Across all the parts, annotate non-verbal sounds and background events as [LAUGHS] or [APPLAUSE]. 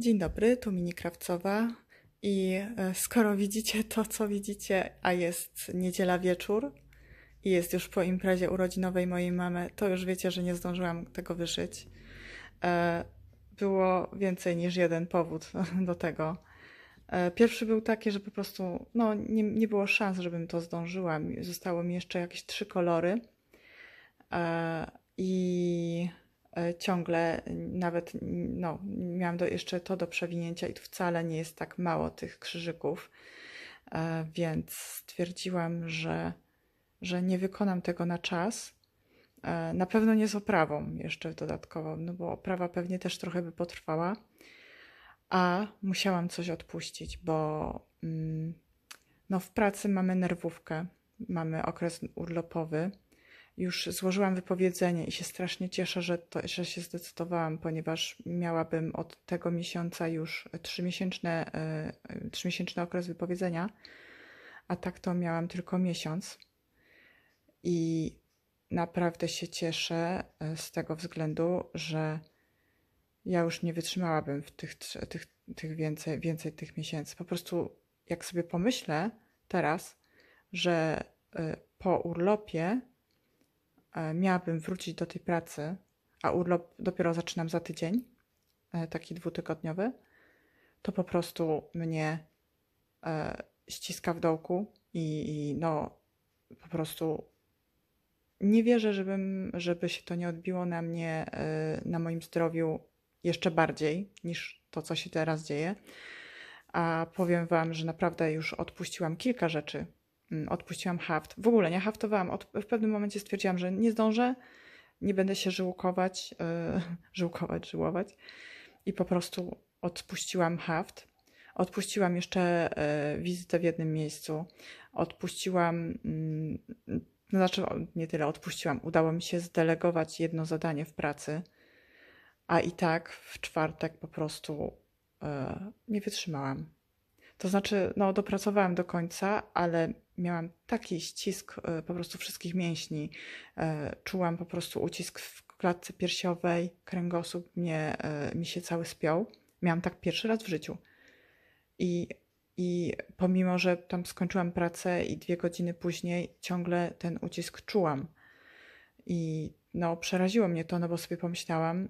Dzień dobry, tu Mini Krawcowa i e, skoro widzicie to, co widzicie, a jest niedziela wieczór i jest już po imprezie urodzinowej mojej mamy, to już wiecie, że nie zdążyłam tego wyszyć. E, było więcej niż jeden powód [LAUGHS] do tego. E, pierwszy był taki, że po prostu no, nie, nie było szans, żebym to zdążyła. Zostało mi jeszcze jakieś trzy kolory. I E, ciągle nawet no, miałam do, jeszcze to do przewinięcia i tu wcale nie jest tak mało tych krzyżyków, e, więc stwierdziłam, że, że nie wykonam tego na czas. E, na pewno nie z oprawą jeszcze dodatkową, no bo oprawa pewnie też trochę by potrwała, a musiałam coś odpuścić, bo mm, no, w pracy mamy nerwówkę, mamy okres urlopowy już złożyłam wypowiedzenie i się strasznie cieszę, że, to, że się zdecydowałam, ponieważ miałabym od tego miesiąca już trzymiesięczne, e, trzymiesięczny okres wypowiedzenia, a tak to miałam tylko miesiąc. I naprawdę się cieszę e, z tego względu, że ja już nie wytrzymałabym w tych, tych, tych więcej, więcej tych miesięcy. Po prostu jak sobie pomyślę teraz, że e, po urlopie E, miałabym wrócić do tej pracy, a urlop dopiero zaczynam za tydzień, e, taki dwutygodniowy, to po prostu mnie e, ściska w dołku i, i no po prostu nie wierzę, żebym, żeby się to nie odbiło na mnie, na moim zdrowiu jeszcze bardziej niż to, co się teraz dzieje. A powiem Wam, że naprawdę już odpuściłam kilka rzeczy, Mm, odpuściłam haft. W ogóle nie haftowałam. Od, w pewnym momencie stwierdziłam, że nie zdążę, nie będę się żyłkować, yy, e, [LAUGHS] żyłkować, żyłować i po prostu odpuściłam haft. Odpuściłam jeszcze yy, wizytę w jednym miejscu. Odpuściłam, yy, no znaczy nie tyle odpuściłam, udało mi się zdelegować jedno zadanie w pracy, a i tak w czwartek po prostu yy, nie wytrzymałam to znaczy, no, dopracowałam do końca, ale miałam taki ścisk e, po prostu wszystkich mięśni. E, czułam po prostu ucisk w klatce piersiowej, kręgosłup mnie, e, mi się cały spiął. Miałam tak pierwszy raz w życiu. I, I pomimo, że tam skończyłam pracę i dwie godziny później ciągle ten ucisk czułam. I no, przeraziło mnie to, no bo sobie pomyślałam,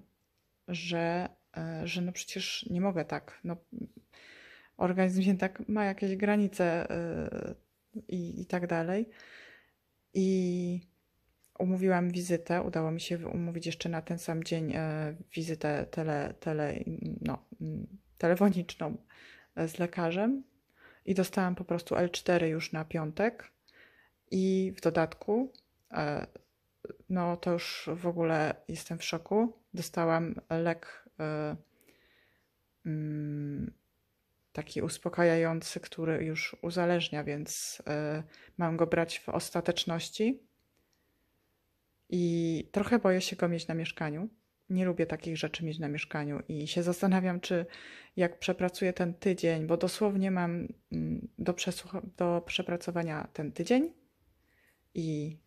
że, że no przecież nie mogę tak. No, organizm się tak ma jakieś granice y, i, i tak dalej. I umówiłam wizytę, udało mi się umówić jeszcze na ten sam dzień y, wizytę tele, tele, no, telefoniczną y, z lekarzem i dostałam po prostu L4 już na piątek i w dodatku no to już w ogóle jestem w szoku. Dostałam lek mm, taki uspokajający, który już uzależnia, więc e, mam go brać w ostateczności. I trochę boję się go mieć na mieszkaniu. Nie lubię takich rzeczy mieć na mieszkaniu i się zastanawiam, czy jak przepracuję ten tydzień, bo dosłownie mam mm, do, do przepracowania ten tydzień i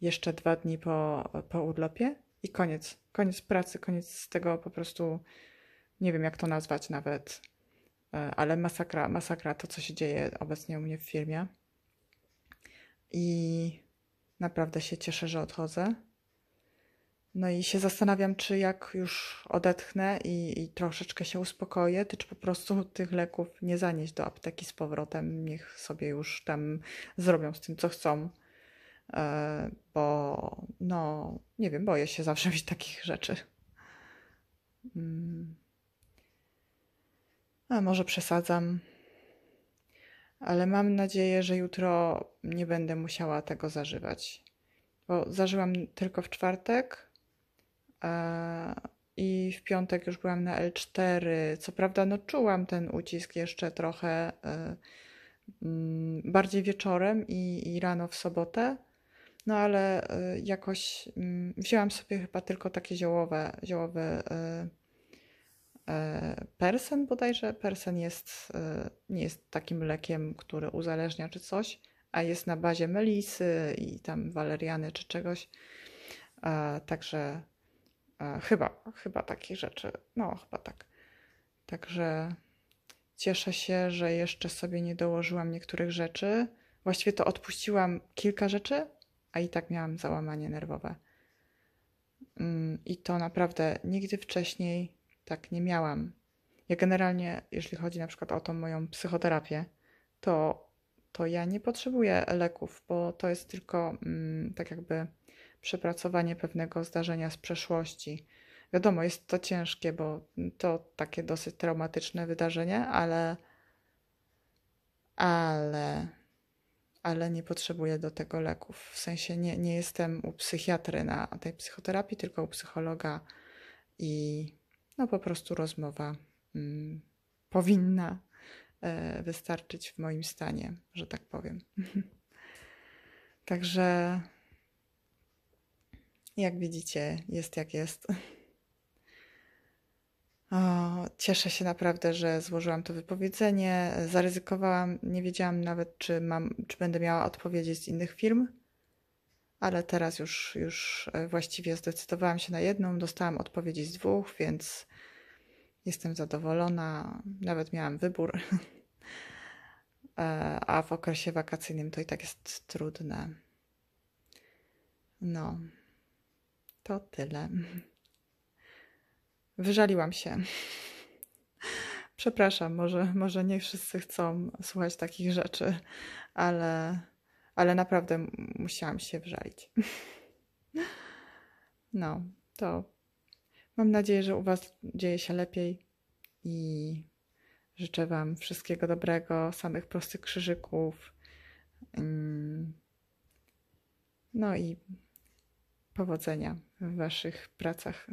jeszcze dwa dni po, po urlopie i koniec. Koniec pracy, koniec tego po prostu, nie wiem jak to nazwać nawet E, ale masakra, masakra to, co się dzieje obecnie u mnie w firmie. I naprawdę się cieszę, że odchodzę. No i się zastanawiam, czy jak już odetchnę i, i troszeczkę się uspokoję, czy po prostu tych leków nie zanieść do apteki z powrotem. Niech sobie już tam zrobią z tym, co chcą. E, bo no, nie wiem, boję się zawsze mieć takich rzeczy. Mm. A może przesadzam, ale mam nadzieję, że jutro nie będę musiała tego zażywać, bo zażyłam tylko w czwartek i w piątek już byłam na L4. Co prawda, no czułam ten ucisk jeszcze trochę e, mm, bardziej wieczorem i, i rano w sobotę. No ale e, jakoś mm, wzięłam sobie chyba tylko takie ziołowe, ziołowy e, E, persen bodajże. Persen jest, e, nie jest takim lekiem, który uzależnia czy coś, a jest na bazie melisy i tam waleriany czy czegoś. E, także chyba, chyba takich rzeczy. No, chyba tak. Także cieszę się, że jeszcze sobie nie dołożyłam niektórych rzeczy. Właściwie to odpuściłam kilka rzeczy, a i tak miałam załamanie nerwowe. Mm, I to naprawdę nigdy wcześniej tak nie miałam. Ja generalnie, jeśli chodzi na przykład o tą moją psychoterapię, to, to ja nie potrzebuję leków, bo to jest tylko mm, tak jakby przepracowanie pewnego zdarzenia z przeszłości. Wiadomo, jest to ciężkie, bo to takie dosyć traumatyczne wydarzenie, ale ale ale nie potrzebuję do tego leków. W sensie nie, nie jestem u psychiatry na tej psychoterapii, tylko u psychologa i no po prostu rozmowa mm, powinna e, wystarczyć w moim stanie, że tak powiem. [LAUGHS] Także jak widzicie, jest jak jest. [LAUGHS] O, cieszę się naprawdę, że złożyłam to wypowiedzenie. Zaryzykowałam, nie wiedziałam nawet, czy, mam, czy będę miała odpowiedzi z innych firm ale teraz już, już e, właściwie zdecydowałam się na jedną, dostałam odpowiedzi z dwóch, więc jestem zadowolona. Nawet miałam wybór, [LAUGHS] e, a w okresie wakacyjnym to i tak jest trudne. No, to tyle. [LAUGHS] Wyżaliłam się. [LAUGHS] Przepraszam, może, może nie wszyscy chcą słuchać takich rzeczy, ale ale naprawdę musiałam się wrzalić. [LAUGHS] No, to mam nadzieję, że u Was dzieje się lepiej i życzę Wam wszystkiego dobrego, samych prostych krzyżyków. Mm. No i powodzenia w Waszych pracach.